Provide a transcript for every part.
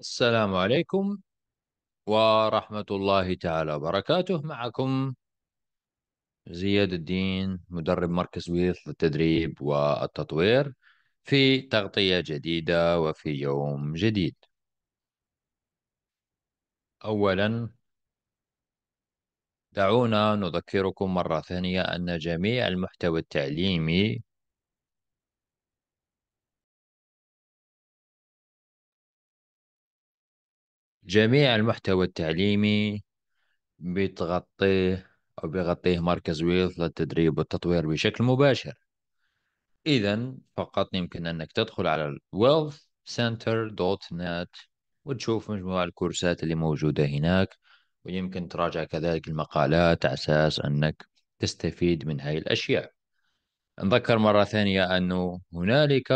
السلام عليكم ورحمة الله تعالى وبركاته معكم زياد الدين مدرب مركز ويث للتدريب والتطوير في تغطية جديدة وفي يوم جديد أولا دعونا نذكركم مرة ثانية أن جميع المحتوى التعليمي جميع المحتوى التعليمي بتغطيه أو بيغطيه مركز ويلث للتدريب والتطوير بشكل مباشر إذا فقط يمكن أنك تدخل على wealthcenter.net وتشوف مجموعة الكورسات اللي موجودة هناك ويمكن تراجع كذلك المقالات على أساس أنك تستفيد من هاي الأشياء نذكر مرة ثانية أنه هنالك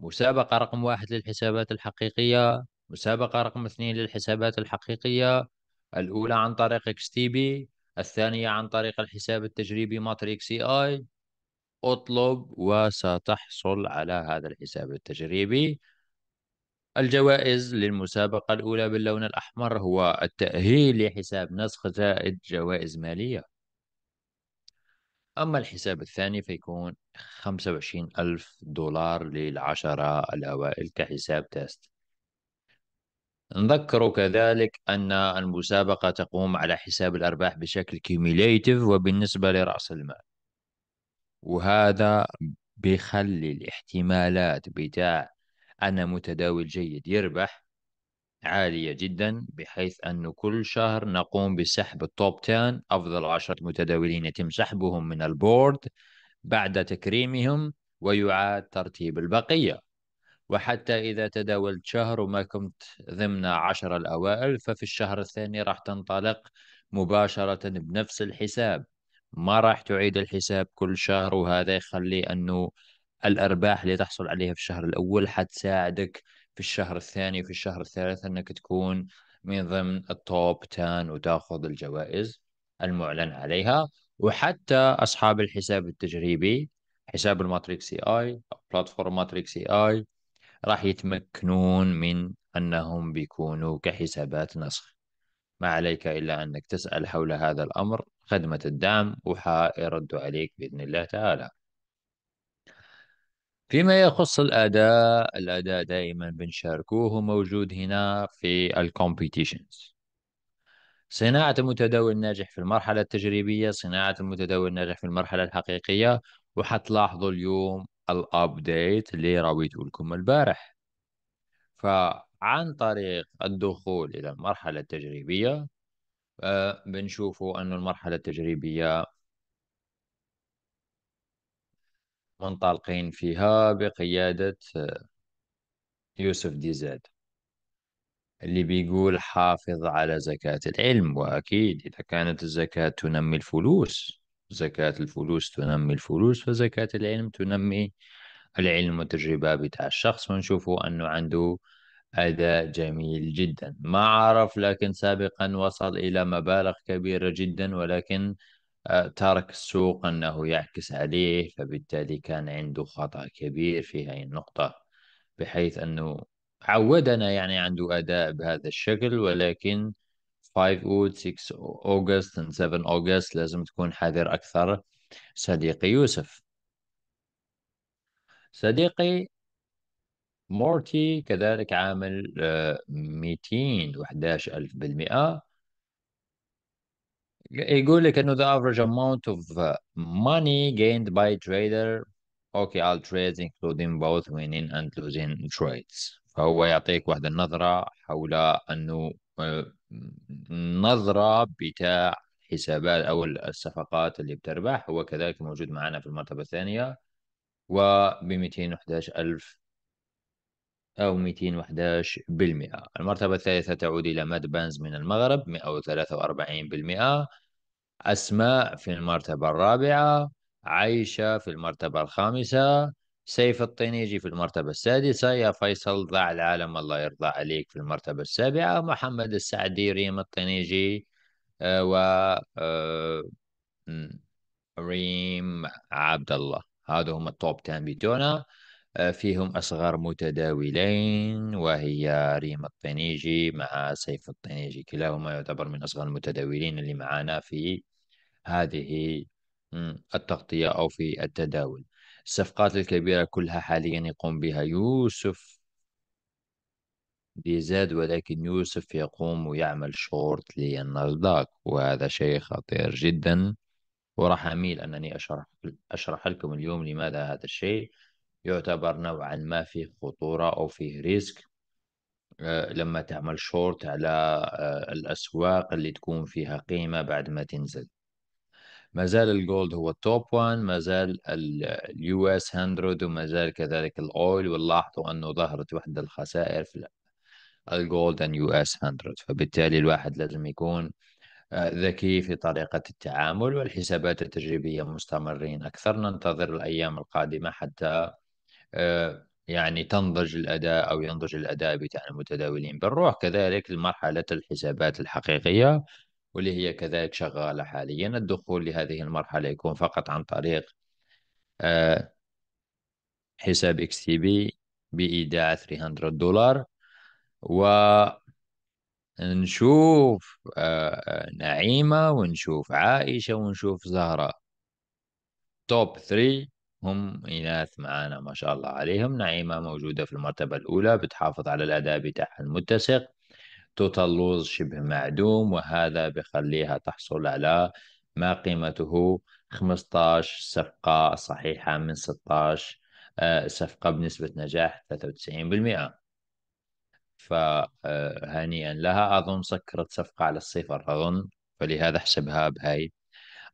مسابقة رقم واحد للحسابات الحقيقية مسابقة رقم اثنين للحسابات الحقيقية الأولى عن طريق اكس تي بي الثانية عن طريق الحساب التجريبي ماتريكس اي اي اطلب وستحصل على هذا الحساب التجريبي الجوائز للمسابقة الأولى باللون الأحمر هو التأهيل لحساب نسخ زائد جوائز مالية أما الحساب الثاني فيكون 25 ألف دولار للعشرة الأوائل كحساب تيست نذكر كذلك أن المسابقة تقوم على حساب الأرباح بشكل كيوميليتيف وبالنسبة لرأس المال وهذا بيخلي الاحتمالات بتاع أن متداول جيد يربح عالية جدا بحيث أنه كل شهر نقوم بسحب التوب 10 أفضل عشرة متداولين يتم سحبهم من البورد بعد تكريمهم ويعاد ترتيب البقية وحتى إذا تداولت شهر وما كنت ضمن عشر الأوائل ففي الشهر الثاني راح تنطلق مباشرة بنفس الحساب ما راح تعيد الحساب كل شهر وهذا يخلي أنه الأرباح اللي تحصل عليها في الشهر الأول حتساعدك في الشهر الثاني وفي الشهر الثالث أنك تكون من ضمن التوب 10 وتاخذ الجوائز المعلن عليها وحتى أصحاب الحساب التجريبي حساب الماتريكس اي اي بلاتفورم ماتريكس اي اي راح يتمكنون من أنهم بيكونوا كحسابات نسخ ما عليك إلا أنك تسأل حول هذا الأمر خدمة الدعم وحيرد عليك بإذن الله تعالى فيما يخص الأداء الأداء دائما بنشاركوه موجود هنا في الكومبيتيشنز صناعة المتداول الناجح في المرحلة التجريبية صناعة المتداول الناجح في المرحلة الحقيقية وحتلاحظوا اليوم الابديت اللي راويته لكم البارح فعن طريق الدخول الى المرحله التجريبيه آه، بنشوفوا أن المرحله التجريبيه منطلقين فيها بقياده آه، يوسف ديزاد اللي بيقول حافظ على زكاة العلم وأكيد إذا كانت الزكاة تنمي الفلوس زكاة الفلوس تنمي الفلوس وزكاة العلم تنمي العلم والتجربة بتاع الشخص ونشوفه أنه عنده أداء جميل جدا ما عرف لكن سابقا وصل إلى مبالغ كبيرة جدا ولكن آه، ترك السوق أنه يعكس عليه فبالتالي كان عنده خطأ كبير في هذه النقطة بحيث أنه عودنا يعني عنده أداء بهذا الشكل ولكن 5 أوت 6 أوغست 7 أوغست لازم تكون حذر أكثر صديقي يوسف صديقي مورتي كذلك عامل 211 آه، ألف بالمئة يقول لك انه the average amount of money gained by trader okay all trades including both winning and losing trades فهو يعطيك واحد النظرة حول انه نظرة بتاع حسابات او الصفقات اللي بتربح هو كذلك موجود معنا في المرتبه الثانيه و ب 211 ألف أو 211 بالمئة المرتبة الثالثة تعود إلى ماد بانز من المغرب 143 بالمئة أسماء في المرتبة الرابعة عايشة في المرتبة الخامسة سيف الطينيجي يجي في المرتبة السادسة يا فيصل ضاع العالم الله يرضى عليك في المرتبة السابعة محمد السعدي ريم الطينيجي آه، و آه، ريم عبد الله هذا هم التوب 10 بيتونا آه، فيهم أصغر متداولين وهي ريم الطينيجي مع سيف الطينيجي كلاهما يعتبر من أصغر المتداولين اللي معانا في هذه التغطية أو في التداول الصفقات الكبيرة كلها حاليا يقوم بها يوسف لزاد ولكن يوسف يقوم ويعمل شورت للنصداق وهذا شيء خطير جدا وراح أميل أنني أشرح أشرح لكم اليوم لماذا هذا الشيء يعتبر نوعا ما فيه خطورة أو فيه ريسك آه، لما تعمل شورت على آه، الأسواق اللي تكون فيها قيمة بعد ما تنزل ما زال الجولد هو التوب 1 ما زال اليو اس 100 وما زال كذلك الاويل ولاحظوا انه ظهرت واحدة الخسائر في الجولد اند يو اس 100 فبالتالي الواحد لازم يكون آه، ذكي في طريقة التعامل والحسابات التجريبية مستمرين أكثر ننتظر الأيام القادمة حتى آه، يعني تنضج الأداء أو ينضج الأداء بتاع المتداولين بالروح كذلك لمرحلة الحسابات الحقيقية واللي هي كذلك شغالة حاليا الدخول لهذه المرحلة يكون فقط عن طريق آه، حساب اكس تي بي بإيداع 300 دولار ونشوف آه، آه، نعيمة ونشوف عائشة ونشوف زهرة توب 3 هم إناث معانا ما شاء الله عليهم نعيمة موجودة في المرتبة الأولى بتحافظ على الأداء بتاعها المتسق توتال لوز شبه معدوم وهذا بخليها تحصل على ما قيمته 15 صفقة صحيحة من 16 آه، صفقة بنسبة نجاح 93% فهنيئا آه، لها أظن سكرت صفقة على الصفر أظن فلهذا حسبها بهاي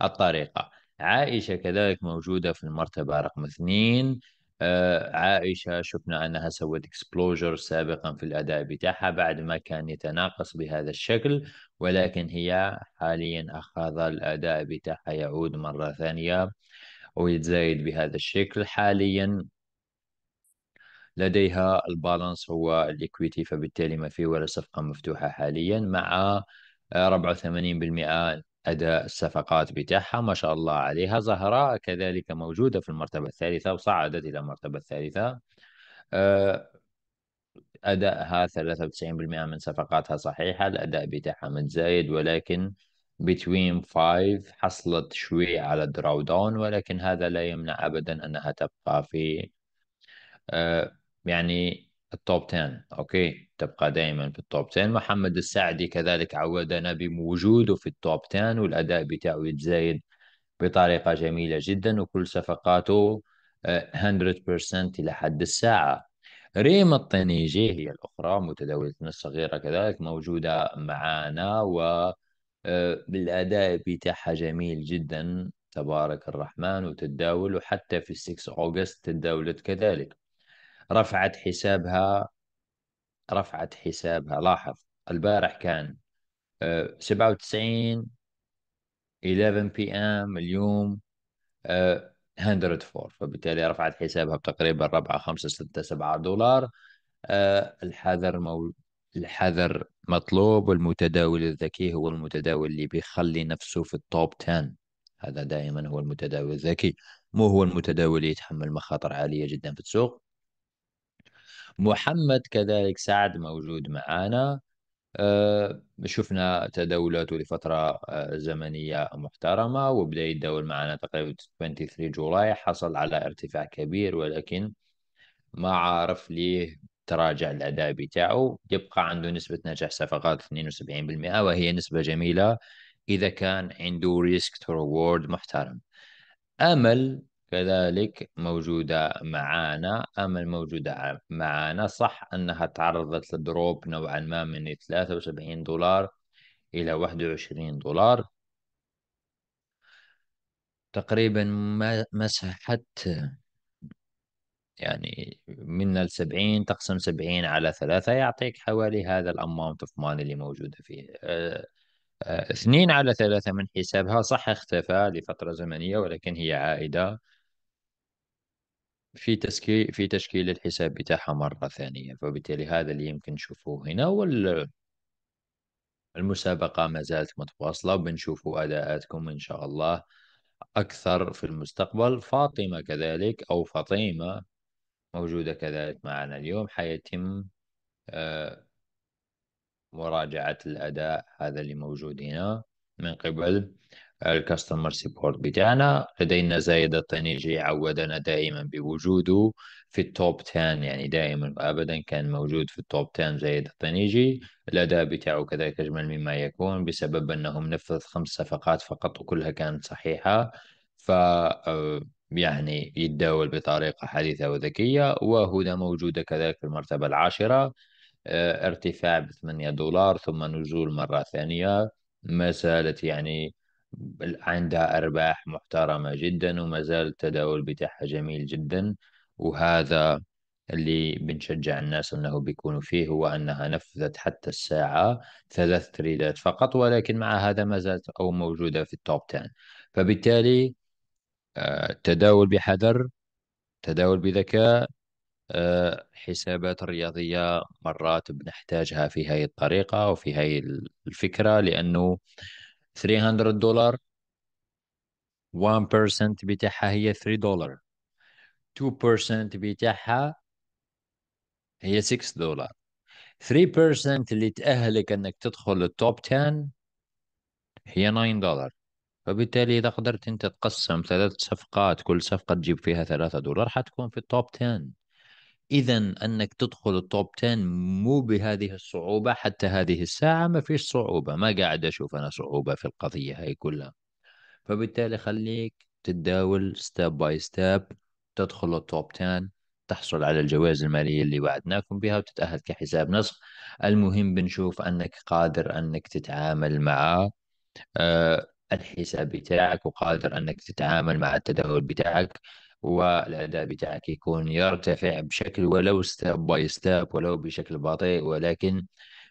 الطريقة عائشة كذلك موجودة في المرتبة رقم اثنين آه، عائشة شفنا أنها سوت اكسبلوجر سابقا في الأداء بتاعها بعد ما كان يتناقص بهذا الشكل ولكن هي حاليا أخذ الأداء بتاعها يعود مرة ثانية ويتزايد بهذا الشكل حاليا لديها البالانس هو الإكويتي فبالتالي ما فيه ولا صفقة مفتوحة حاليا مع 84% آه، أداء الصفقات بتاعها ما شاء الله عليها زهراء كذلك موجودة في المرتبة الثالثة وصعدت إلى المرتبة الثالثة آه، أدائها 93% من صفقاتها صحيحة الأداء بتاعها متزايد ولكن بتوين 5 حصلت شوي على دراودون ولكن هذا لا يمنع أبدا أنها تبقى في آه، يعني التوب 10 اوكي تبقى دائما في التوب 10 محمد السعدي كذلك عودنا بوجوده في التوب 10 والاداء بتاعه يتزايد بطريقه جميله جدا وكل صفقاته 100% آه، الى حد الساعه ريم الطنيجي هي الاخرى متداولتنا الصغيره كذلك موجوده معنا و آه، بالاداء بتاعها جميل جدا تبارك الرحمن وتتداول وحتى في 6 اوغست تداولت كذلك رفعت حسابها رفعت حسابها لاحظ البارح كان 97 آه، 11 بي ام اليوم 104 آه، فبالتالي رفعت حسابها بتقريبا 4 5 6 7 دولار آه، الحذر مو... الحذر مطلوب والمتداول الذكي هو المتداول اللي بيخلي نفسه في التوب 10 هذا دائما هو المتداول الذكي مو هو المتداول اللي يتحمل مخاطر عالية جدا في السوق محمد كذلك سعد موجود معنا آه، شفنا تداولاته لفترة آه، زمنية محترمة وبدأ يتداول معنا تقريبا 23 جولاي حصل على ارتفاع كبير ولكن ما عارف ليه تراجع الأداء بتاعه يبقى عنده نسبة نجاح صفقات 72% وهي نسبة جميلة إذا كان عنده ريسك تو محترم أمل كذلك موجودة معانا أما الموجودة معانا صح أنها تعرضت لدروب نوعا ما من 73 دولار إلى 21 دولار تقريبا مسحت يعني من السبعين تقسم سبعين على ثلاثة يعطيك حوالي هذا الأماونت اوف ماني اللي موجودة فيه آه، آه، اثنين على ثلاثة من حسابها صح اختفى لفترة زمنية ولكن هي عائدة في تشكيل في تشكيل الحساب بتاعها مرة ثانية فبالتالي هذا اللي يمكن نشوفه هنا وال المسابقة ما زالت متواصلة وبنشوفوا أداءاتكم إن شاء الله أكثر في المستقبل فاطمة كذلك أو فطيمة موجودة كذلك معنا اليوم حيتم آه، مراجعة الأداء هذا اللي موجود هنا من قبل الكاستمر سيبورت بتاعنا لدينا زايد الطنيجي عودنا دائما بوجوده في التوب 10 يعني دائما وابدا كان موجود في التوب 10 زايد الطنيجي الاداء بتاعه كذلك اجمل مما يكون بسبب انه منفذ خمس صفقات فقط وكلها كانت صحيحه ف آه، يعني يتداول بطريقه حديثه وذكيه وهدى موجوده كذلك في المرتبه العاشره آه، ارتفاع ب 8 دولار ثم نزول مره ثانيه ما زالت يعني عندها أرباح محترمة جدا وما زال التداول بتاعها جميل جدا وهذا اللي بنشجع الناس أنه بيكونوا فيه هو أنها نفذت حتى الساعة ثلاث تريدات فقط ولكن مع هذا ما زالت أو موجودة في التوب 10 فبالتالي التداول آه، بحذر تداول بذكاء آه، حسابات رياضية مرات بنحتاجها في هذه الطريقة وفي هذه الفكرة لأنه 300 دولار 1% بتاعها هي 3 دولار 2% بتاعها هي 6 دولار 3% اللي تأهلك انك تدخل التوب 10 هي 9 دولار فبالتالي اذا قدرت انت تقسم ثلاث صفقات كل صفقه تجيب فيها 3 دولار حتكون في التوب 10 اذا انك تدخل التوب 10 مو بهذه الصعوبه حتى هذه الساعه ما فيش صعوبه ما قاعد اشوف انا صعوبه في القضيه هاي كلها فبالتالي خليك تتداول ستيب باي ستيب تدخل التوب 10 تحصل على الجوائز الماليه اللي وعدناكم بها وتتاهل كحساب نسخ المهم بنشوف انك قادر انك تتعامل مع آه، الحساب بتاعك وقادر انك تتعامل مع التداول بتاعك والاداء بتاعك يكون يرتفع بشكل ولو ستاب باي ستاب ولو بشكل بطيء ولكن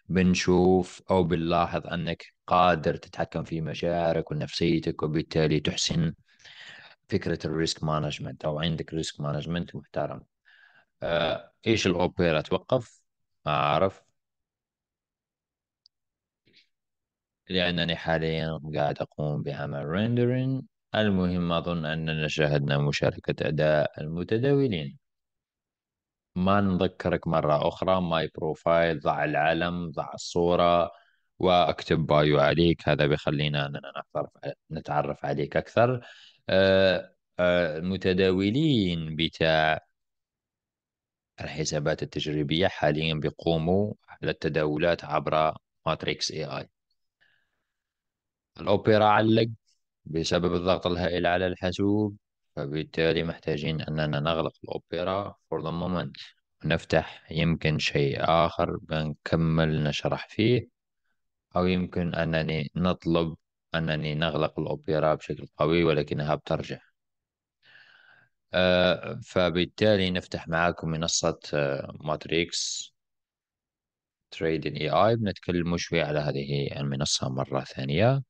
بنشوف او بنلاحظ انك قادر تتحكم في مشاعرك ونفسيتك وبالتالي تحسن فكره الريسك مانجمنت او عندك ريسك مانجمنت محترم آه، ايش الاوبرا توقف ما اعرف لانني حاليا قاعد اقوم بعمل ريندرين المهم أظن أننا شاهدنا مشاركة أداء المتداولين ما نذكرك مرة أخرى ماي بروفايل ضع العلم ضع الصورة وأكتب بايو عليك هذا بيخلينا أننا نتعرف نتعرف عليك أكثر آه، آه، المتداولين بتاع الحسابات التجريبية حاليا بيقوموا على التداولات عبر ماتريكس اي اي الأوبرا علق بسبب الضغط الهائل على الحاسوب فبالتالي محتاجين أننا نغلق الأوبرا for the moment ونفتح يمكن شيء آخر بنكمل نشرح فيه أو يمكن أنني نطلب أنني نغلق الأوبرا بشكل قوي ولكنها بترجع آه، فبالتالي نفتح معاكم منصة ماتريكس ان اي اي بنتكلم شوي على هذه المنصة مرة ثانية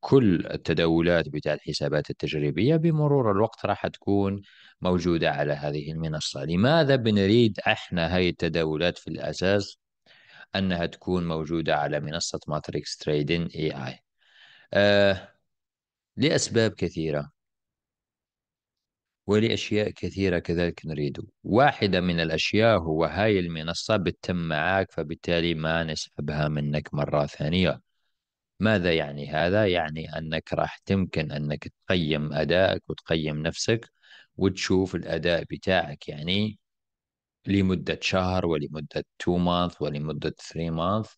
كل التداولات بتاع الحسابات التجريبية بمرور الوقت راح تكون موجودة على هذه المنصة لماذا بنريد احنا هاي التداولات في الأساس أنها تكون موجودة على منصة ماتريكس تريدين اي اي آه، لأسباب كثيرة ولأشياء كثيرة كذلك نريد واحدة من الأشياء هو هاي المنصة بتتم معك فبالتالي ما نسحبها منك مرة ثانية ماذا يعني هذا؟ يعني أنك راح تمكن أنك تقيم أدائك وتقيم نفسك وتشوف الأداء بتاعك يعني لمدة شهر ولمدة 2 مانث ولمدة 3 مانث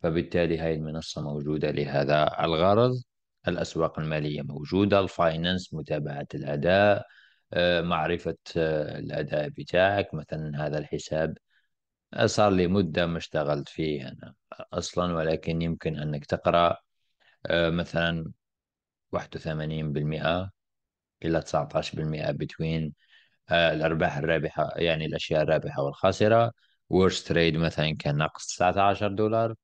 فبالتالي هاي المنصة موجودة لهذا الغرض الأسواق المالية موجودة الفاينانس متابعة الأداء آه، معرفة آه، الأداء بتاعك مثلا هذا الحساب آه، صار لي مدة ما اشتغلت فيه أنا أصلا ولكن يمكن أنك تقرأ آه، مثلا 81% إلى 19% بين آه، الأرباح الرابحة يعني الأشياء الرابحة والخاسرة worst trade مثلا كان ناقص 19 دولار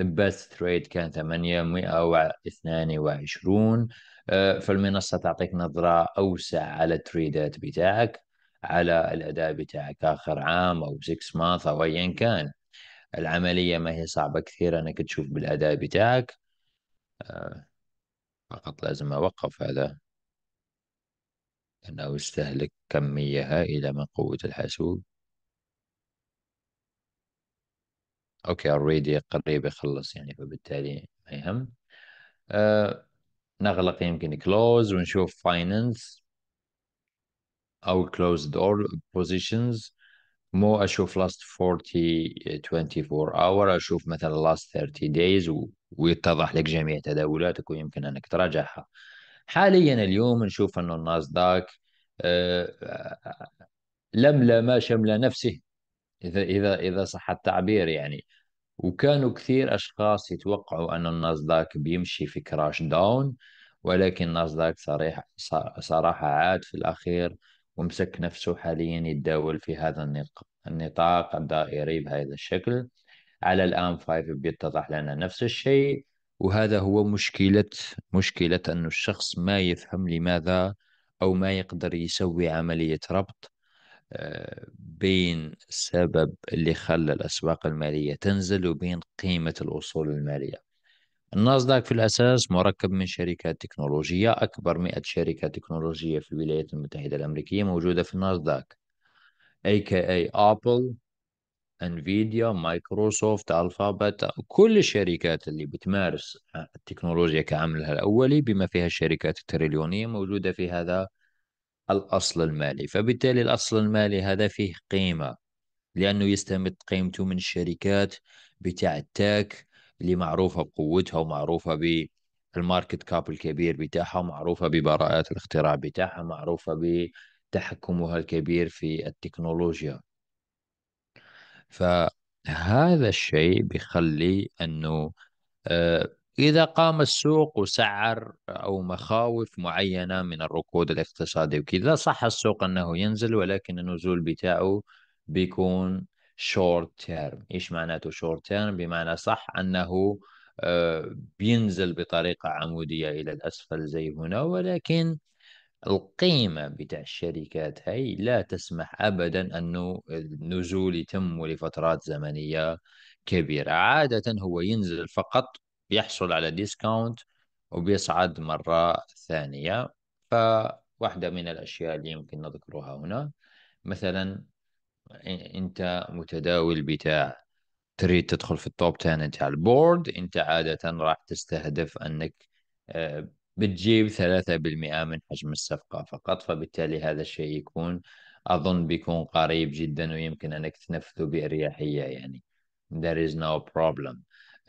the best trade كان 822 آه، فالمنصة تعطيك نظرة أوسع على التريدات بتاعك على الأداء بتاعك آخر عام أو 6 مانث أو أيا كان العملية ما هي صعبة كثير أنك تشوف بالأداء بتاعك فقط لازم أوقف هذا لأنه استهلك كمية هائلة من قوة الحاسوب أوكي already قريب يخلص يعني فبالتالي ما يهم أه نغلق يمكن close ونشوف finance أو closed door positions مو أشوف last 40 24 hour أشوف مثلا last 30 days ويتضح لك جميع تداولاتك ويمكن انك تراجعها حاليا اليوم نشوف انه الناسداك آه، آه، ما شمل نفسه اذا اذا اذا صح التعبير يعني وكانوا كثير اشخاص يتوقعوا ان الناسداك بيمشي في كراش داون ولكن الناسداك صريح صراحه عاد في الاخير ومسك نفسه حاليا يتداول في هذا النطاق الدائري بهذا الشكل على الان 5 بيتضح لنا نفس الشيء وهذا هو مشكلة مشكلة أن الشخص ما يفهم لماذا أو ما يقدر يسوي عملية ربط آه، بين السبب اللي خلى الأسواق المالية تنزل وبين قيمة الأصول المالية الناسداك في الأساس مركب من شركات تكنولوجية أكبر مئة شركة تكنولوجية في الولايات المتحدة الأمريكية موجودة في الناسداك أي كي أي أبل انفيديا مايكروسوفت الفابت كل الشركات اللي بتمارس التكنولوجيا كعملها الاولي بما فيها الشركات التريليونيه موجوده في هذا الاصل المالي فبالتالي الاصل المالي هذا فيه قيمه لانه يستمد قيمته من الشركات بتاع التاك اللي معروفه بقوتها ومعروفه بالماركت كاب الكبير بتاعها ومعروفه ببراءات الاختراع بتاعها معروفه بتحكمها الكبير في التكنولوجيا فهذا الشيء بيخلي انه آه، اذا قام السوق وسعر او مخاوف معينه من الركود الاقتصادي وكذا صح السوق انه ينزل ولكن النزول بتاعه بيكون شورت تيرم ايش معناته شورت تيرم بمعنى صح انه آه، بينزل بطريقه عموديه الى الاسفل زي هنا ولكن القيمه بتاع الشركات هاي لا تسمح ابدا انه النزول يتم لفترات زمنيه كبيره عاده هو ينزل فقط بيحصل على ديسكاونت وبيصعد مره ثانيه فواحده من الاشياء اللي يمكن نذكرها هنا مثلا انت متداول بتاع تريد تدخل في التوب 10 تاع البورد انت عاده راح تستهدف انك آه، بتجيب 3% من حجم الصفقة فقط فبالتالي هذا الشيء يكون أظن بيكون قريب جدا ويمكن أنك تنفذه بأريحية يعني there is no problem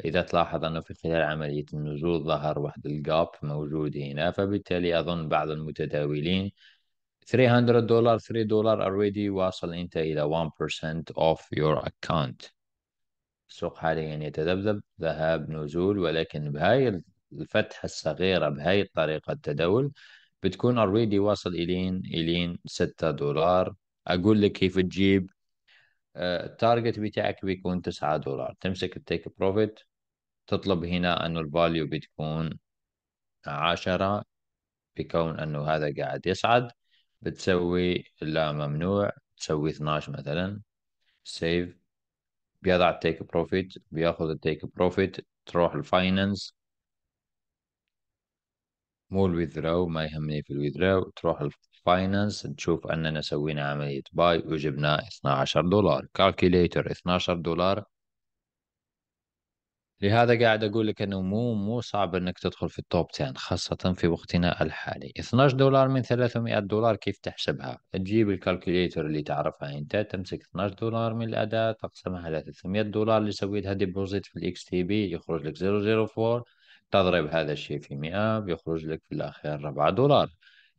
إذا تلاحظ أنه في خلال عملية النزول ظهر واحد الجاب موجود هنا فبالتالي أظن بعض المتداولين 300 دولار 3 دولار already واصل أنت إلى 1% of your account السوق حاليا يتذبذب ذهاب نزول ولكن بهاي الفتحه الصغيره بهاي الطريقه التداول بتكون اوريدي واصل الين الين 6 دولار اقول لك كيف تجيب التارجت آه، بتاعك بيكون 9 دولار تمسك التيك بروفيت تطلب هنا انه الفاليو بتكون 10 بكون انه هذا قاعد يصعد بتسوي لا ممنوع تسوي 12 مثلا سيف بيضع التيك بروفيت بياخذ التيك بروفيت تروح الفاينانس مو ويذراو ما يهمني في الويذراو تروح الفاينانس تشوف أننا سوينا عملية باي وجبنا 12 دولار كالكوليتر 12 دولار لهذا قاعد أقول لك أنه مو مو صعب أنك تدخل في التوب 10 خاصة في وقتنا الحالي 12 دولار من 300 دولار كيف تحسبها تجيب الكالكوليتر اللي تعرفها أنت تمسك 12 دولار من الأداة تقسمها على 300 دولار اللي سويتها ديبوزيت في الإكس تي بي يخرج لك 004 تضرب هذا الشيء في 100 بيخرج لك في الأخير 4 دولار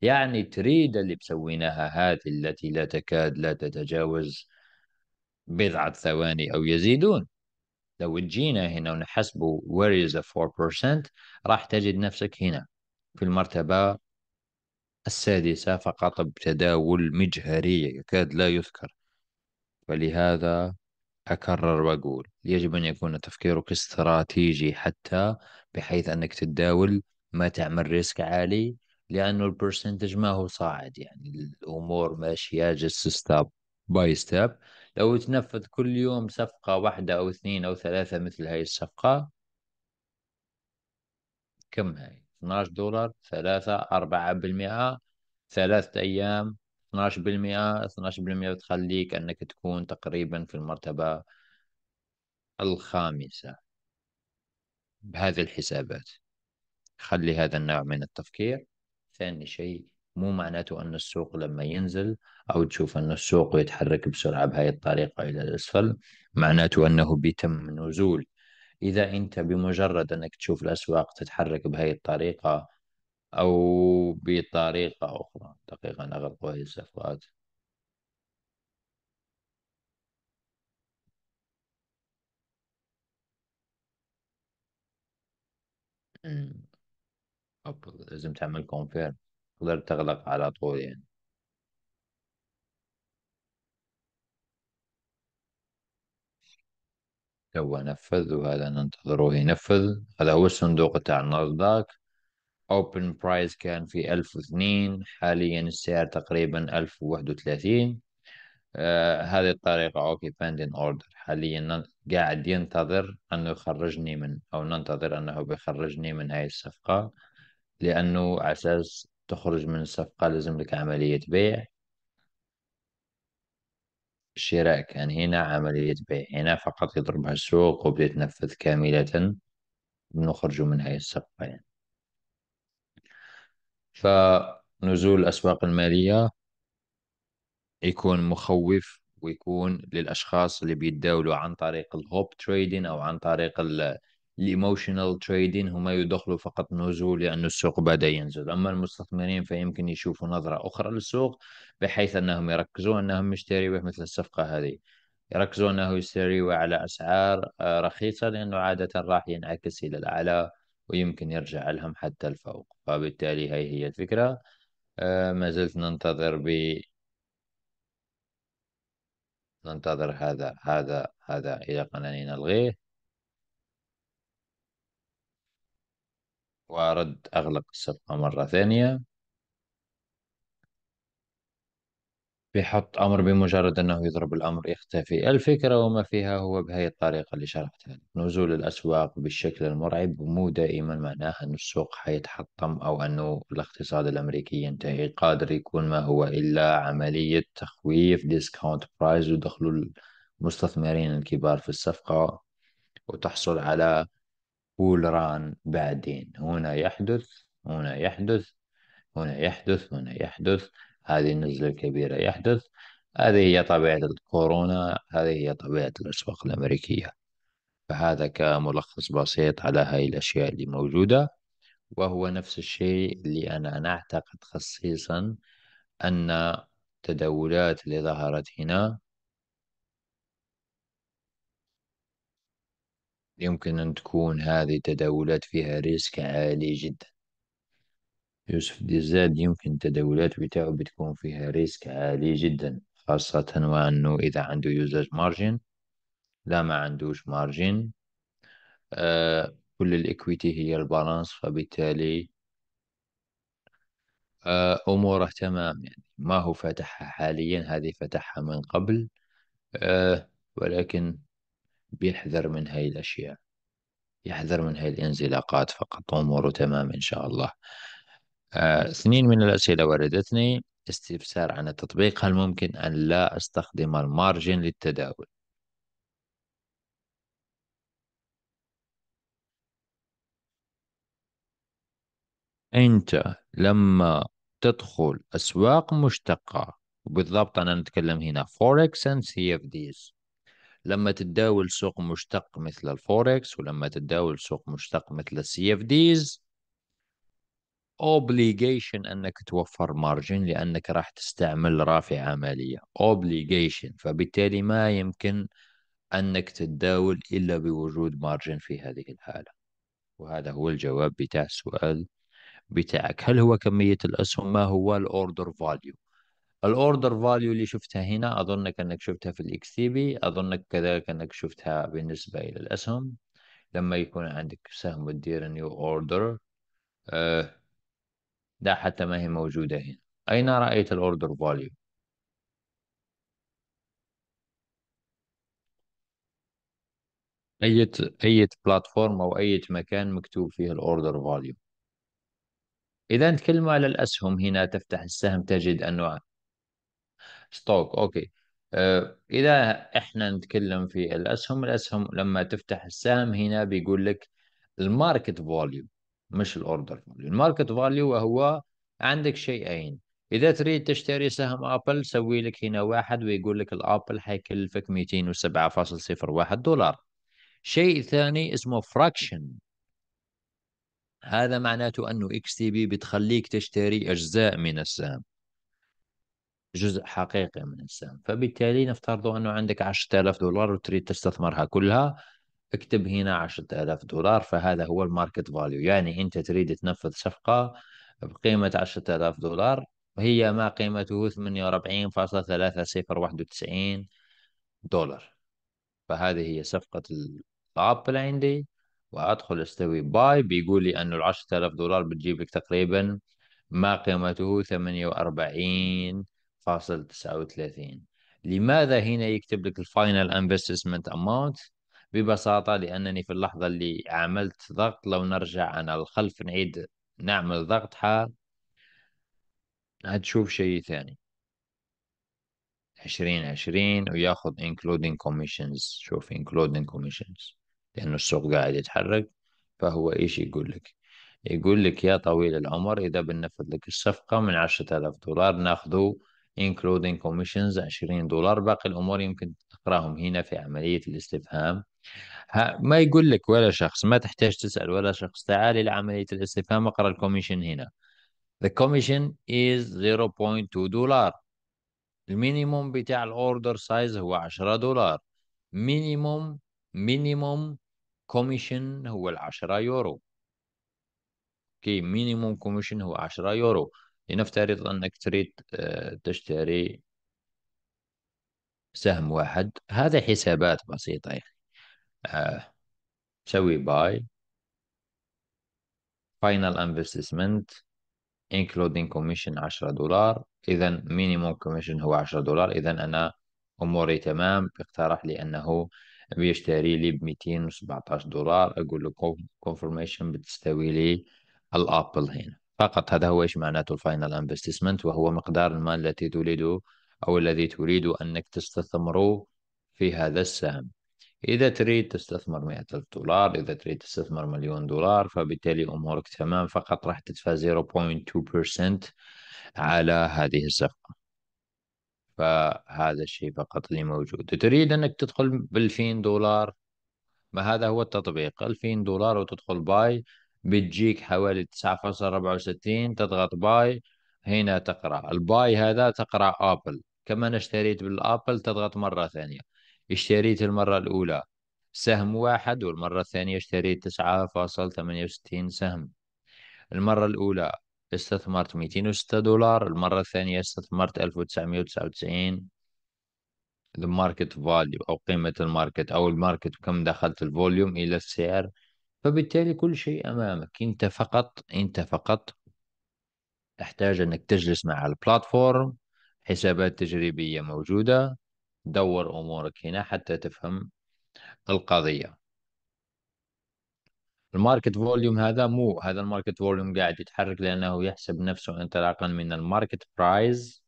يعني تريد اللي بسويناها هذه التي لا تكاد لا تتجاوز بضعة ثواني أو يزيدون لو تجينا هنا ونحسبوا where is the 4% راح تجد نفسك هنا في المرتبة السادسة فقط بتداول مجهري يكاد لا يذكر ولهذا أكرر وأقول يجب أن يكون تفكيرك استراتيجي حتى بحيث أنك تتداول ما تعمل ريسك عالي لأنه البرسنتج ما هو صاعد يعني الأمور ماشية جست ستاب باي ستاب لو تنفذ كل يوم صفقة واحدة أو اثنين أو ثلاثة مثل هاي الصفقة كم هاي 12 دولار ثلاثة أربعة بالمئة ثلاثة أيام 12% 12% بتخليك أنك تكون تقريبا في المرتبة الخامسة بهذه الحسابات خلي هذا النوع من التفكير ثاني شيء مو معناته أن السوق لما ينزل أو تشوف أن السوق يتحرك بسرعة بهذه الطريقة إلى الأسفل معناته أنه بيتم نزول إذا أنت بمجرد أنك تشوف الأسواق تتحرك بهذه الطريقة أو بطريقة أخرى دقيقة أنا غلطوا هذه الصفات لازم تعمل كونفيرم تقدر تغلق على طول يعني تو نفذ وهذا ننتظره ينفذ هذا هو الصندوق تاع داك اوبن برايس كان في 1002 حاليا السعر تقريبا 1031 آه هذه الطريقة اوكي باندين اوردر حاليا قاعد ينتظر انه يخرجني من او ننتظر انه بيخرجني من هاي الصفقة لانه عساس اساس تخرج من الصفقة لازم لك عملية بيع شراء كان هنا عملية بيع هنا فقط يضربها السوق وبدأ كاملة بنخرج من هاي الصفقة يعني. فنزول الأسواق المالية يكون مخوف ويكون للأشخاص اللي بيتداولوا عن طريق الهوب تريدين أو عن طريق الايموشنال تريدين هما يدخلوا فقط نزول لأن السوق بدأ ينزل أما المستثمرين فيمكن يشوفوا نظرة أخرى للسوق بحيث أنهم يركزوا أنهم يشتروا مثل الصفقة هذه يركزوا أنه يشتروا على أسعار آه، رخيصة لأنه عادة راح ينعكس إلى الأعلى ويمكن يرجع لهم حتى الفوق فبالتالي هاي هي الفكرة آه ما زلت ننتظر ب ننتظر هذا هذا هذا إلى قناني نلغيه وأرد أغلق الصفحة مرة ثانية بيحط أمر بمجرد أنه يضرب الأمر يختفي الفكرة وما فيها هو بهذه الطريقة اللي شرحتها لك نزول الأسواق بالشكل المرعب مو دائما معناه أن السوق حيتحطم أو أنه الاقتصاد الأمريكي ينتهي قادر يكون ما هو إلا عملية تخويف ديسكاونت برايز ودخل المستثمرين الكبار في الصفقة وتحصل على بول ران بعدين هنا يحدث هنا يحدث هنا يحدث هنا يحدث هذه النزلة الكبيرة يحدث هذه هي طبيعة الكورونا هذه هي طبيعة الأسواق الأمريكية فهذا كملخص بسيط على هاي الأشياء اللي موجودة وهو نفس الشيء اللي أنا نعتقد خصيصا أن التداولات اللي ظهرت هنا يمكن أن تكون هذه تداولات فيها ريسك عالي جدا يوسف ديزاد يمكن تداولات بتاعه بتكون فيها ريسك عالي جدا خاصة وأنه إذا عنده يوزاج مارجن لا ما عندوش مارجن آه كل الإكويتي هي البالانس فبالتالي آه أموره تمام يعني ما هو فتحها حاليا هذه فتحها من قبل آه ولكن بيحذر من هاي الأشياء يحذر من هاي الانزلاقات فقط أموره تمام إن شاء الله اثنين آه، من الأسئلة وردتني استفسار عن التطبيق هل ممكن أن لا أستخدم المارجن للتداول أنت لما تدخل أسواق مشتقة وبالضبط أنا نتكلم هنا فوركس and CFDs لما تتداول سوق مشتق مثل الفوركس ولما تتداول سوق مشتق مثل السي اف ديز اوبليجيشن انك توفر مارجن لانك راح تستعمل رافعه عمليه اوبليجيشن فبالتالي ما يمكن انك تتداول الا بوجود مارجن في هذه الحاله وهذا هو الجواب بتاع السؤال بتاعك هل هو كميه الاسهم ما هو الاوردر فاليو الاوردر فاليو اللي شفتها هنا اظنك انك شفتها في الاكس تي بي اظنك كذلك انك شفتها بالنسبه الى الاسهم لما يكون عندك سهم تدير نيو اوردر لا حتى ما هي موجودة هنا أين رأيت الأوردر فاليو؟ أي أي بلاتفورم أو أي مكان مكتوب فيه الأوردر فاليو إذا نتكلم على الأسهم هنا تفتح السهم تجد أنواع ستوك أوكي آه، إذا إحنا نتكلم في الأسهم الأسهم لما تفتح السهم هنا بيقول لك الماركت فوليوم مش الاوردر فاليو الماركت فاليو هو عندك شيئين اذا تريد تشتري سهم ابل سوي لك هنا واحد ويقول لك الابل حيكلفك 207.01 دولار شيء ثاني اسمه فراكشن هذا معناته انه اكس تي بي بتخليك تشتري اجزاء من السهم جزء حقيقي من السهم فبالتالي نفترض انه عندك 10000 دولار وتريد تستثمرها كلها اكتب هنا 10000 دولار فهذا هو الماركت فاليو يعني انت تريد تنفذ صفقه بقيمه 10000 دولار هي ما قيمته 48.3091 دولار فهذه هي صفقة الابل عندي وادخل استوي باي بيقول لي انه العشرة آلاف دولار بتجيب لك تقريبا ما قيمته ثمانية وأربعين فاصل تسعة وثلاثين لماذا هنا يكتب لك الفاينل انفستمنت اماونت ببساطة لأنني في اللحظة اللي عملت ضغط لو نرجع أنا الخلف نعيد نعمل ضغط حار هتشوف شيء ثاني عشرين عشرين وياخد including commissions شوف including commissions لأن السوق قاعد يتحرك فهو إيش يقول لك يقول لك يا طويل العمر إذا بنفذ لك الصفقة من عشرة آلاف دولار ناخذه including commissions عشرين دولار باقي الأمور يمكن تقراهم هنا في عملية الاستفهام ما يقول لك ولا شخص ما تحتاج تسأل ولا شخص تعالي لعملية الاستفهام اقرأ الكوميشن هنا The commission is 0.2 دولار المينيموم بتاع الاوردر سايز هو 10 دولار مينيموم مينيموم كوميشن هو ال 10 يورو اوكي مينيموم كوميشن هو 10 يورو لنفترض انك تريد آه، تشتري سهم واحد هذا حسابات بسيطة يا أخي سوي تسوي باي فاينل انفستمنت انكلودينج كوميشن 10 دولار اذا مينيموم كوميشن هو 10 دولار اذا انا اموري تمام اقترح لي انه بيشتري لي ب 217 دولار اقول له كونفرميشن بتستوي لي الابل هنا فقط هذا هو ايش معناته الفاينل انفستمنت وهو مقدار المال التي تريد او الذي تريد انك تستثمره في هذا السهم إذا تريد تستثمر مئة ألف دولار إذا تريد تستثمر مليون دولار فبالتالي أمورك تمام فقط راح تدفع 0.2% على هذه الصفقة فهذا الشيء فقط اللي موجود تريد أنك تدخل بالفين دولار ما هذا هو التطبيق الفين دولار وتدخل باي بتجيك حوالي 9.64 تضغط باي هنا تقرأ الباي هذا تقرأ أبل كما اشتريت بالأبل تضغط مرة ثانية اشتريت المرة الأولى سهم واحد والمرة الثانية اشتريت تسعة فاصل ثمانية وستين سهم المرة الأولى استثمرت ميتين وستة دولار المرة الثانية استثمرت ألف وتسعمية وتسعة وتسعين الماركت فاليو أو قيمة الماركت أو الماركت كم دخلت الفوليوم إلى السعر فبالتالي كل شيء أمامك أنت فقط أنت فقط تحتاج أنك تجلس مع البلاتفورم حسابات تجريبية موجودة دور أمورك هنا حتى تفهم القضية الماركت فوليوم هذا مو هذا الماركت فوليوم قاعد يتحرك لأنه يحسب نفسه انطلاقا من الماركت برايز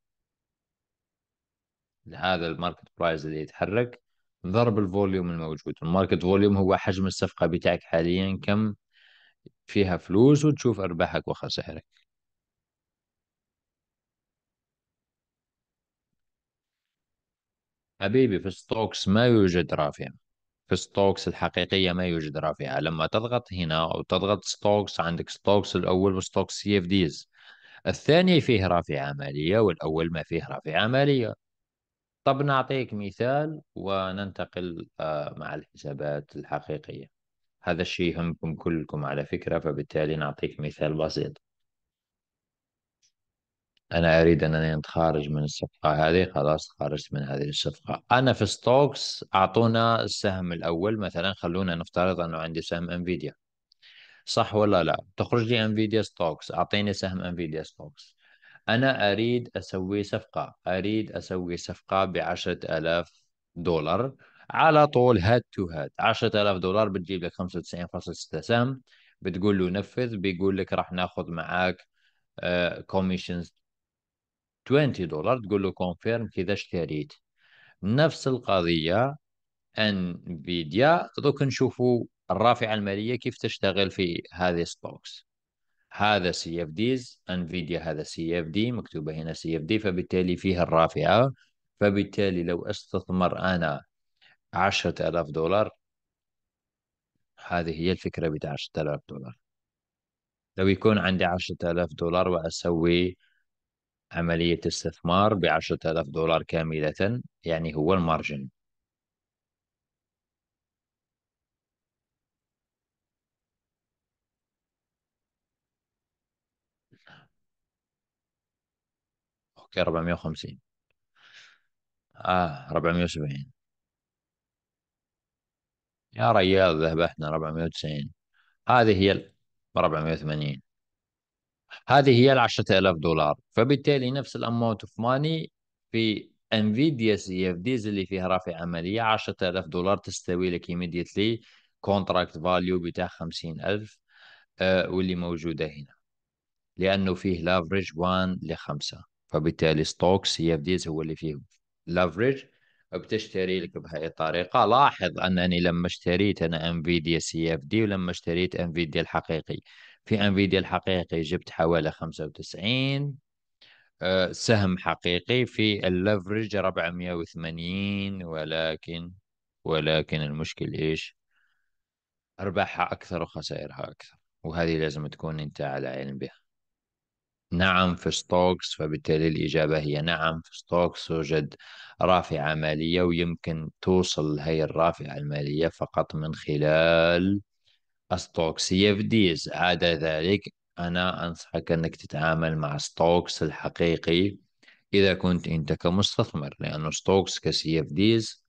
هذا الماركت برايز اللي يتحرك ضرب الفوليوم الموجود الماركت فوليوم هو حجم الصفقة بتاعك حاليا كم فيها فلوس وتشوف أرباحك وخسائرك حبيبي في ستوكس ما يوجد رافعه في ستوكس الحقيقية ما يوجد رافعة لما تضغط هنا أو تضغط ستوكس عندك ستوكس الأول وستوكس سي اف ديز الثاني فيه رافعة عملية والأول ما فيه رافعة عملية طب نعطيك مثال وننتقل آه، مع الحسابات الحقيقية هذا الشيء يهمكم كلكم على فكرة فبالتالي نعطيك مثال بسيط انا اريد انني اتخارج من الصفقه هذه خلاص خرجت من هذه الصفقه انا في ستوكس اعطونا السهم الاول مثلا خلونا نفترض انه عندي سهم انفيديا صح ولا لا تخرج لي انفيديا ستوكس اعطيني سهم انفيديا ستوكس انا اريد اسوي صفقه اريد اسوي صفقه ب ألاف دولار على طول هاد تو هاد 10000 دولار بتجيب لك 95.6 سهم بتقول له نفذ بيقول لك راح ناخذ معاك كوميشنز آه، 20 دولار تقول له كونفيرم كذا اشتريت نفس القضيه انفيديا دوك نشوفوا الرافعه الماليه كيف تشتغل في هذه ستوكس هذا سي اف ديز انفيديا هذا سي اف دي مكتوبه هنا سي اف دي فبالتالي فيها الرافعه فبالتالي لو استثمر انا عشرة آلاف دولار هذه هي الفكرة بتاع عشرة آلاف دولار لو يكون عندي عشرة آلاف دولار وأسوي عملية استثمار بعشرة آلاف دولار كاملة يعني هو المارجن أوكي 450 آه 470 يا ريال ذبحنا 490 هذه هي ال 480 هذه هي ال 10000 دولار فبالتالي نفس الاماونت اوف ماني في انفيديا سي اف ديز اللي فيها رافع عمليه 10000 دولار تستوي لك ايميديتلي كونتراكت فاليو بتاع 50000 أه واللي موجوده هنا لانه فيه لافريج 1 ل 5 فبالتالي ستوك سي اف ديز هو اللي فيه لافريج بتشتري لك بهاي الطريقة لاحظ أنني لما اشتريت أنا انفيديا سي اف دي ولما اشتريت انفيديا الحقيقي في انفيديا الحقيقي جبت حوالي 95 آه، سهم حقيقي في اللفرج 480 ولكن ولكن المشكل ايش؟ ارباحها اكثر وخسائرها اكثر وهذه لازم تكون انت على علم بها نعم في ستوكس فبالتالي الإجابة هي نعم في ستوكس توجد رافعة مالية ويمكن توصل هاي الرافعة المالية فقط من خلال ستوكس يفديز عدا ذلك أنا أنصحك أنك تتعامل مع ستوكس الحقيقي إذا كنت أنت كمستثمر لأن ستوكس كسي اف ديز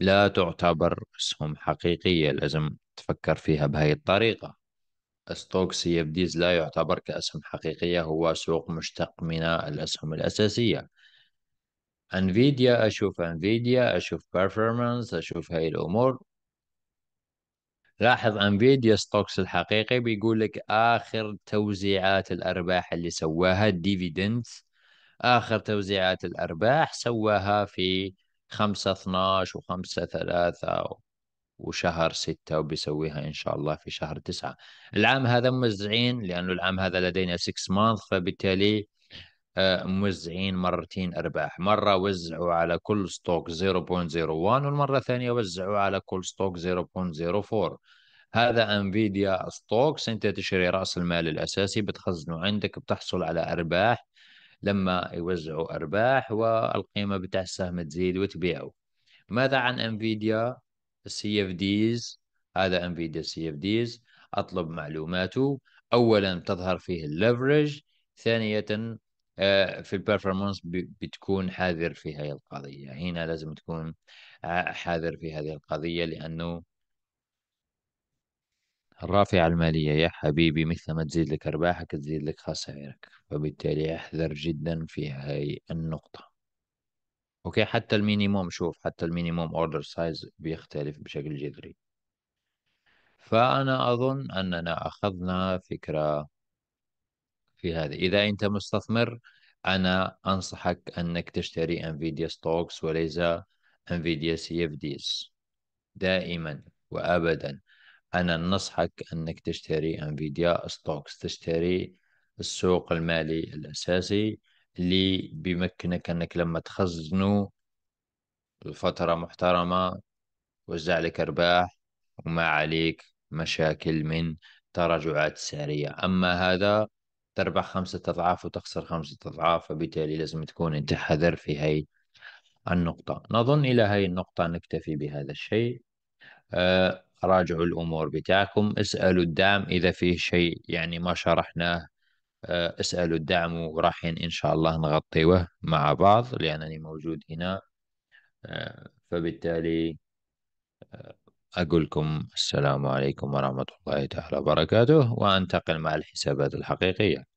لا تعتبر اسهم حقيقية لازم تفكر فيها بهاي الطريقة ستوكس ديز لا يعتبر كأسهم حقيقية هو سوق مشتق من الأسهم الأساسية انفيديا أشوف انفيديا أشوف بيرفورمانس أشوف هاي الأمور لاحظ انفيديا ستوكس الحقيقي بيقول لك آخر توزيعات الأرباح اللي سواها الديفيدنز آخر توزيعات الأرباح سواها في خمسة 12 وخمسة ثلاثة وشهر ستة وبيسويها إن شاء الله في شهر تسعة العام هذا موزعين لأنه العام هذا لدينا 6 مانث فبالتالي آه، موزعين مرتين أرباح مرة وزعوا على كل ستوك 0.01 والمرة الثانية وزعوا على كل ستوك 0.04 هذا انفيديا ستوكس انت تشتري راس المال الاساسي بتخزنه عندك بتحصل على ارباح لما يوزعوا ارباح والقيمه بتاع السهم تزيد وتبيعه ماذا عن انفيديا السي اف ديز هذا انفيديا سي اف ديز اطلب معلوماته اولا تظهر فيه الليفرج ثانيه آه، في البرفورمانس بتكون حذر في هذه القضيه هنا لازم تكون آه، حذر في هذه القضيه لانه الرافعة المالية يا حبيبي مثل ما تزيد لك أرباحك تزيد لك خسائرك فبالتالي احذر جدا في هاي النقطة اوكي حتى المينيموم شوف حتى المينيموم اوردر سايز بيختلف بشكل جذري فأنا أظن أننا أخذنا فكرة في هذه إذا أنت مستثمر أنا أنصحك أنك تشتري انفيديا ستوكس وليس انفيديا سي اف ديز دائما وأبدا أنا ننصحك أنك تشتري انفيديا ستوكس تشتري السوق المالي الأساسي اللي بيمكنك انك لما تخزنه لفترة محترمة وزع لك ارباح وما عليك مشاكل من تراجعات سعرية أما هذا تربح خمسة أضعاف وتخسر خمسة أضعاف فبالتالي لازم تكون أنت حذر في هاي النقطة نظن إلى هاي النقطة نكتفي بهذا الشيء آه، راجعوا الأمور بتاعكم اسألوا الدعم إذا فيه شيء يعني ما شرحناه اسألوا الدعم وراحين إن شاء الله نغطيه مع بعض لأنني موجود هنا فبالتالي أقول لكم السلام عليكم ورحمة الله تعالى وبركاته وأنتقل مع الحسابات الحقيقية